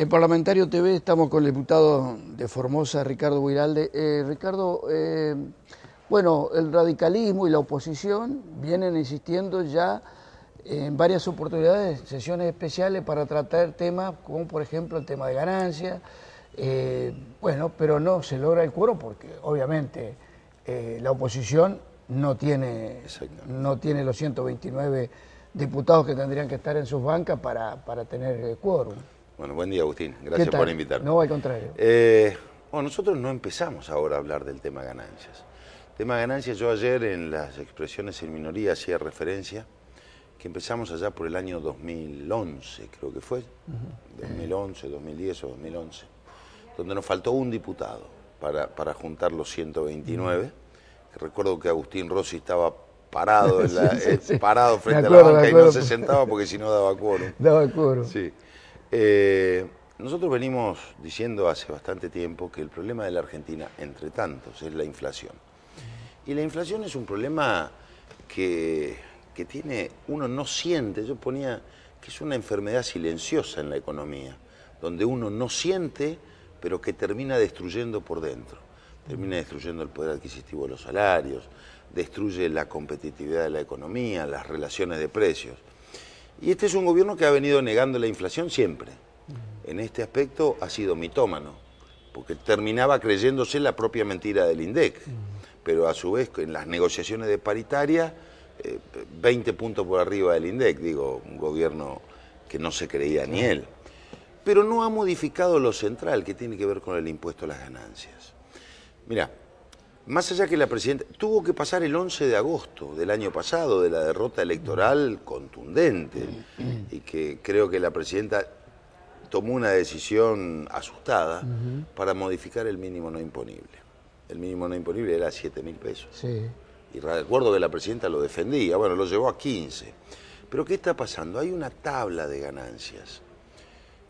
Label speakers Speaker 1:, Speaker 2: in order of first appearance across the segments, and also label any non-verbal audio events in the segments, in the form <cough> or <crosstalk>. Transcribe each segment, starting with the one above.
Speaker 1: En Parlamentario TV estamos con el diputado de Formosa, Ricardo Guiralde. Eh, Ricardo, eh, bueno, el radicalismo y la oposición vienen insistiendo ya en varias oportunidades, sesiones especiales para tratar temas como por ejemplo el tema de ganancias, eh, bueno, pero no se logra el cuero porque obviamente la oposición no tiene, no tiene los 129 diputados que tendrían que estar en sus bancas para, para tener el quórum.
Speaker 2: Bueno, buen día, Agustín. Gracias por invitarme. No, al contrario. Eh, bueno, nosotros no empezamos ahora a hablar del tema ganancias. El tema ganancias, yo ayer en las expresiones en minoría hacía referencia que empezamos allá por el año 2011, creo que fue, 2011, 2010 o 2011, donde nos faltó un diputado para, juntar los 129. Recuerdo que Agustín Rossi estaba parado, <laughs> eh, parado frente a la banca y no se sentaba porque si no daba quórum. Daba quórum. Sí. Eh, nosotros venimos diciendo hace bastante tiempo que el problema de la Argentina, entre tantos, es la inflación. Y la inflación es un problema que, que tiene, uno no siente, yo ponía que es una enfermedad silenciosa en la economía, donde uno no siente, pero que termina destruyendo por dentro. Termina destruyendo el poder adquisitivo de los salarios, destruye la competitividad de la economía, las relaciones de precios. Y este es un gobierno que ha venido negando la inflación siempre. En este aspecto ha sido mitómano, porque terminaba creyéndose la propia mentira del INDEC. Pero a su vez, en las negociaciones de paritaria, 20 eh, puntos por arriba del INDEC, digo, un gobierno que no se creía ni él. Pero no ha modificado lo central que tiene que ver con el impuesto a las ganancias. Mira, más allá que la presidenta, tuvo que pasar el 11 de agosto del año pasado, de la derrota electoral contundente, y que creo que la presidenta tomó una decisión asustada para modificar el mínimo no imponible. El mínimo no imponible era 7 mil pesos. Sí. Y recuerdo que la presidenta lo defendía, bueno, lo llevó a 15. Pero ¿qué está pasando? Hay una tabla de ganancias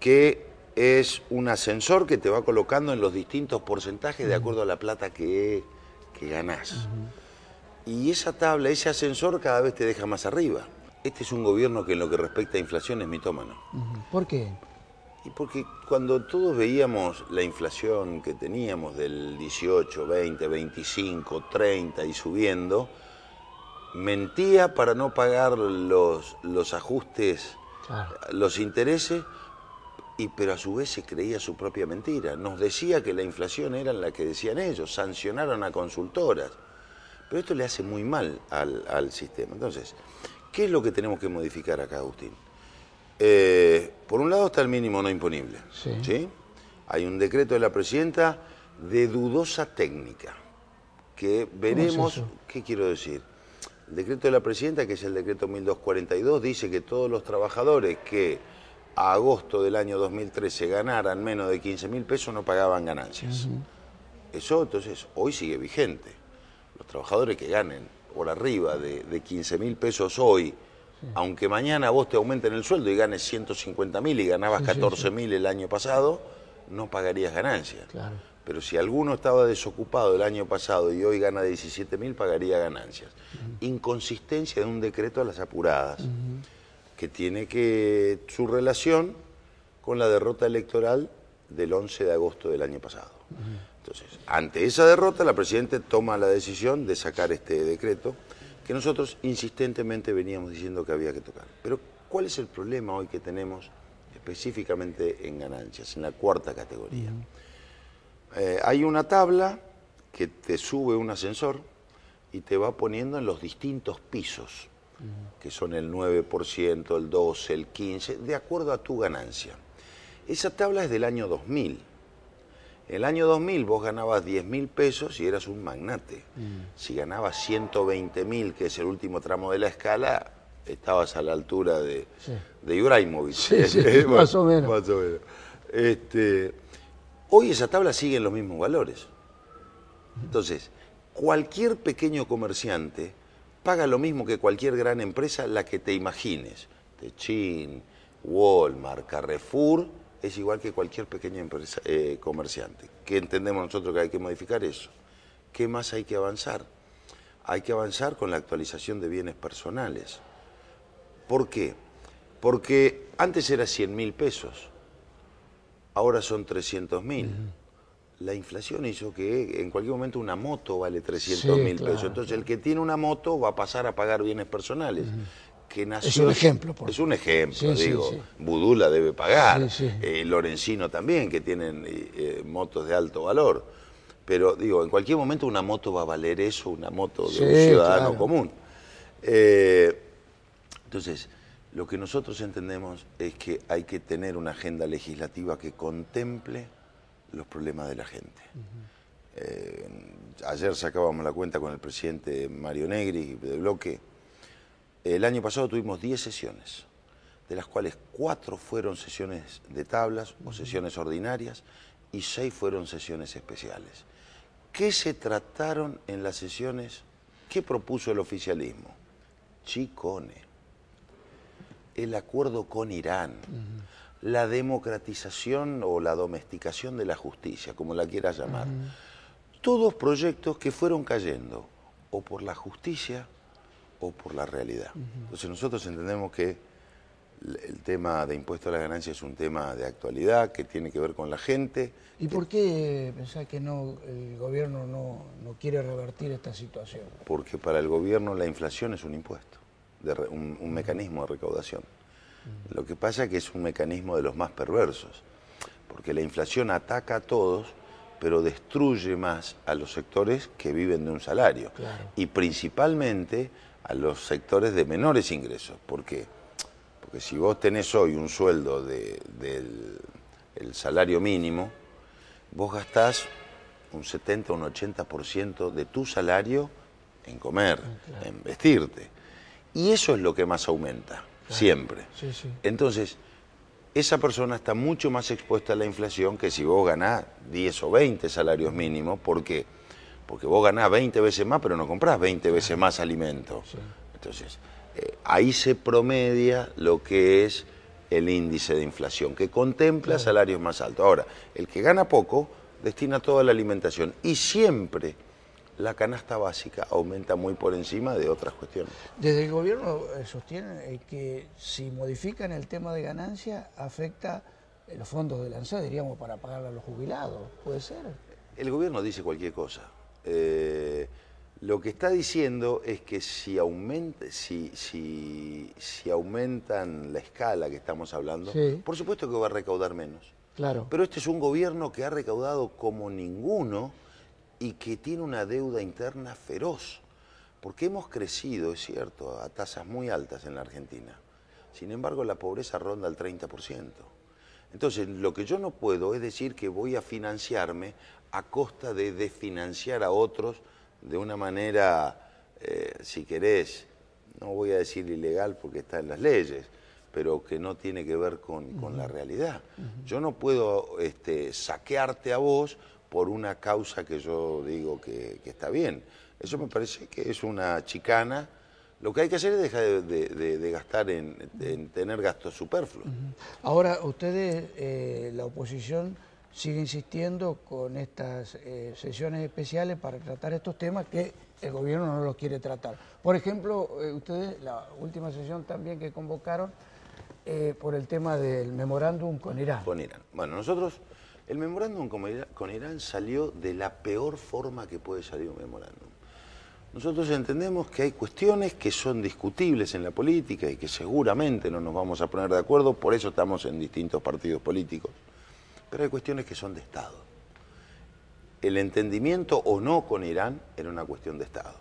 Speaker 2: que es un ascensor que te va colocando en los distintos porcentajes de acuerdo a la plata que, que ganás. Y esa tabla, ese ascensor cada vez te deja más arriba. Este es un gobierno que en lo que respecta a inflación es mitómano. ¿Por qué? Y porque cuando todos veíamos la inflación que teníamos del 18, 20, 25, 30 y subiendo, mentía para no pagar los, los ajustes, los intereses pero a su vez se creía su propia mentira. Nos decía que la inflación era la que decían ellos, sancionaron a consultoras. Pero esto le hace muy mal al, sistema. Entonces, ¿qué es lo que tenemos que modificar acá, Agustín? Eh, por un lado está el mínimo no imponible. Sí. Hay un decreto de la presidenta de dudosa técnica, que veremos, ¿qué quiero decir? El decreto de la presidenta, que es el decreto 1242, dice que todos los trabajadores que a agosto del año 2013 ganaran menos de 15 mil pesos no pagaban ganancias. Eso entonces hoy sigue vigente. Los trabajadores que ganen por arriba de, 15 mil pesos hoy, aunque mañana vos te aumenten el sueldo y ganes 150 mil y ganabas 14.000 14 mil el año pasado, no pagarías ganancias. Pero si alguno estaba desocupado el año pasado y hoy gana 17 mil, pagaría ganancias. Inconsistencia de un decreto a las apuradas que tiene que su relación con la derrota electoral del 11 de agosto del año pasado. Entonces, ante esa derrota, la Presidenta toma la decisión de sacar este decreto que nosotros insistentemente veníamos diciendo que había que tocar. Pero, ¿cuál es el problema hoy que tenemos específicamente en ganancias, en la cuarta categoría? Eh, hay una tabla que te sube un ascensor y te va poniendo en los distintos pisos que son el 9%, el 12%, el 15%, de acuerdo a tu ganancia. Esa tabla es del año 2000. En el año 2000 vos ganabas 10 mil pesos y eras un magnate. Mm. Si ganabas 120 mil, que es el último tramo de la escala, estabas a la altura de, Ibrahimovic. <laughs> más o menos. Más o menos. Este, hoy esa tabla sigue en los mismos valores. Entonces, cualquier pequeño comerciante paga lo mismo que cualquier gran empresa, la que te imagines. Techin, Walmart, Carrefour, es igual que cualquier pequeña empresa, eh, comerciante. ¿Qué entendemos nosotros que hay que modificar eso? ¿Qué más hay que avanzar? Hay que avanzar con la actualización de bienes personales. ¿Por qué? Porque antes era 100 mil pesos, ahora son 300 mil la inflación hizo que en cualquier momento una moto vale 300 mil pesos. Entonces el que tiene una moto va a pasar a pagar bienes personales. es un ejemplo. Por... Es un ejemplo, digo. Budula debe pagar. Eh, Lorenzino Lorencino también, que tienen eh, eh, motos de alto valor. Pero digo, en cualquier momento una moto va a valer eso, una moto de un ciudadano común. entonces, lo que nosotros entendemos es que hay que tener una agenda legislativa que contemple los problemas de la gente. Eh, ayer sacábamos la cuenta con el presidente Mario Negri de Bloque. El año pasado tuvimos 10 sesiones, de las cuales cuatro fueron sesiones de tablas o sesiones ordinarias y seis fueron sesiones especiales. ¿Qué se trataron en las sesiones? ¿Qué propuso el oficialismo? Chicone. El acuerdo con Irán la democratización o la domesticación de la justicia, como la quieras llamar. Todos proyectos que fueron cayendo o por la justicia o por la realidad. Entonces nosotros entendemos que el tema de impuesto a la ganancia es un tema de actualidad que tiene que ver con la gente.
Speaker 1: ¿Y por qué pensás que no el gobierno no, quiere revertir esta situación?
Speaker 2: Porque para el gobierno la inflación es un impuesto, de un, mecanismo de recaudación. Lo que pasa es que es un mecanismo de los más perversos, porque la inflación ataca a todos, pero destruye más a los sectores que viven de un salario. Y principalmente a los sectores de menores ingresos. ¿Por qué? Porque si vos tenés hoy un sueldo del salario mínimo, vos gastás un 70, o un 80% de tu salario en comer, mm, en vestirte. Y eso es lo que más aumenta siempre. Entonces, esa persona está mucho más expuesta a la inflación que si vos ganás 10 o 20 salarios mínimos, ¿por qué? Porque vos ganás 20 veces más, pero no comprás 20 veces más alimento. Entonces, eh, ahí se promedia lo que es el índice de inflación, que contempla salarios más altos. Ahora, el que gana poco destina toda la alimentación y siempre la canasta básica aumenta muy por encima de otras cuestiones.
Speaker 1: Desde el gobierno eh, sostienen eh, que si modifican el tema de ganancia afecta eh, los fondos de ANSES, diríamos, para pagar a los jubilados, ¿puede ser?
Speaker 2: El gobierno dice cualquier cosa. lo que está diciendo es que si, aumenta, si, aumentan la escala que estamos hablando, por supuesto que va a recaudar menos. Claro. Pero este es un gobierno que ha recaudado como ninguno y que tiene una deuda interna feroz, porque hemos crecido, es cierto, a tasas muy altas en la Argentina. Sin embargo, la pobreza ronda el 30%. Entonces, lo que yo no puedo es decir que voy a financiarme a costa de desfinanciar a otros de una manera, eh, si querés, no voy a decir ilegal porque está en las leyes, pero que no tiene que ver con, la realidad. Yo no puedo este, saquearte a vos por una causa que yo digo que, está bien. Eso me parece que es una chicana. Lo que hay que hacer es dejar de, gastar en, tener gastos superfluos.
Speaker 1: Ahora, ustedes, eh, la oposición, sigue insistiendo con estas eh, sesiones especiales para tratar estos temas que el gobierno no los quiere tratar. Por ejemplo, eh, ustedes, la última sesión también que convocaron por el tema del memorándum con Irán.
Speaker 2: Con Irán. Bueno, nosotros el memorándum con Irán salió de la peor forma que puede salir un memorándum. Nosotros entendemos que hay cuestiones que son discutibles en la política y que seguramente no nos vamos a poner de acuerdo, por eso estamos en distintos partidos políticos, pero hay cuestiones que son de Estado. El entendimiento o no con Irán era una cuestión de Estado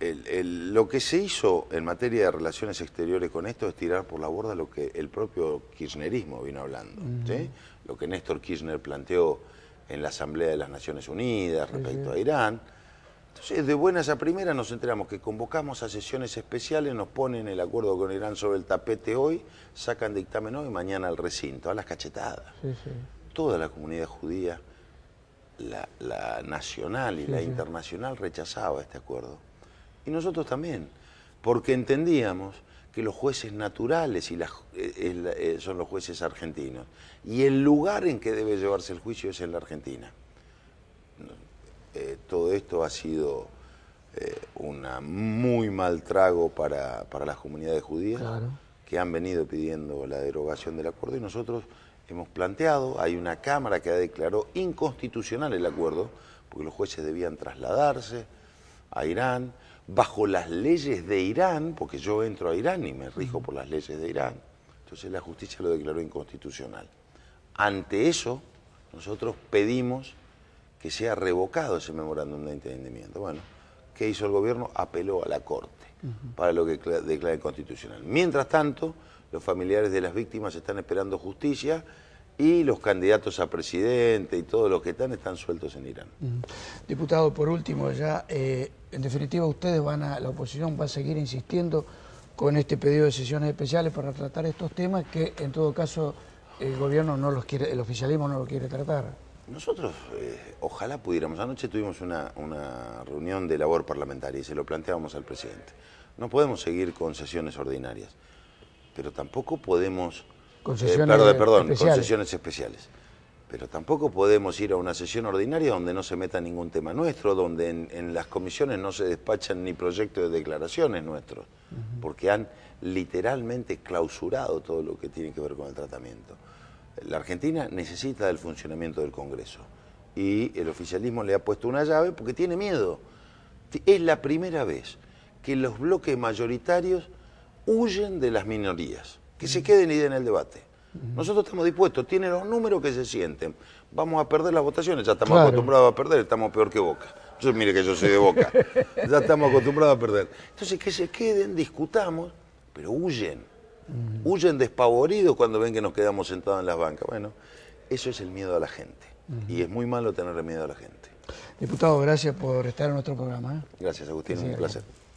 Speaker 2: el, lo que se hizo en materia de relaciones exteriores con esto es tirar por la borda lo que el propio kirchnerismo vino hablando, lo que Néstor Kirchner planteó en la Asamblea de las Naciones Unidas respecto a Irán. Entonces, de buenas a primeras nos enteramos que convocamos a sesiones especiales, nos ponen el acuerdo con Irán sobre el tapete hoy, sacan dictamen hoy mañana al recinto, a las cachetadas. Toda la comunidad judía, la nacional y la internacional rechazaba este acuerdo y nosotros también, porque entendíamos que los jueces naturales y eh, eh, son los jueces argentinos, y el lugar en que debe llevarse el juicio es en la Argentina. Eh, todo esto ha sido un muy mal trago para, las comunidades judías que han venido pidiendo la derogación del acuerdo y nosotros hemos planteado, hay una Cámara que ha declarado inconstitucional el acuerdo, porque los jueces debían trasladarse a Irán, bajo las leyes de Irán, porque yo entro a Irán y me rijo por las leyes de Irán, entonces la justicia lo declaró inconstitucional. Ante eso, nosotros pedimos que sea revocado ese memorándum de entendimiento. Bueno, ¿qué hizo el gobierno? Apeló a la Corte para lo que declara inconstitucional. Mientras tanto, los familiares de las víctimas están esperando justicia y los candidatos a presidente y todos los que están están sueltos en Irán.
Speaker 1: Diputado, por último, ya eh, en definitiva ustedes van a, la oposición va a seguir insistiendo con este pedido de sesiones especiales para tratar estos temas que en todo caso el gobierno no los quiere, el oficialismo no lo quiere tratar.
Speaker 2: Nosotros eh, ojalá pudiéramos, anoche tuvimos una, reunión de labor parlamentaria y se lo planteábamos al presidente. No podemos seguir con sesiones ordinarias, pero tampoco podemos... Con de eh, perdón, especiales. Pero tampoco podemos ir a una sesión ordinaria donde no se meta ningún tema nuestro, donde en, las comisiones no se despachan ni proyectos de declaraciones nuestros, porque han literalmente clausurado todo lo que tiene que ver con el tratamiento. La Argentina necesita del funcionamiento del Congreso y el oficialismo le ha puesto una llave porque tiene miedo. Es la primera vez que los bloques mayoritarios huyen de las minorías, que se queden y den el debate. Nosotros estamos dispuestos, tiene los números que se sienten. Vamos a perder las votaciones, ya estamos acostumbrados a perder, estamos peor que Boca. Entonces mire que yo soy de Boca, <laughs> ya estamos acostumbrados a perder. Entonces, que se queden, discutamos, pero huyen. Huyen despavoridos cuando ven que nos quedamos sentados en las bancas. Bueno, eso es el miedo a la gente. Y es muy malo tener miedo a la gente.
Speaker 1: Diputado, gracias por estar en nuestro programa. ¿eh? Gracias, Agustín, un
Speaker 2: placer.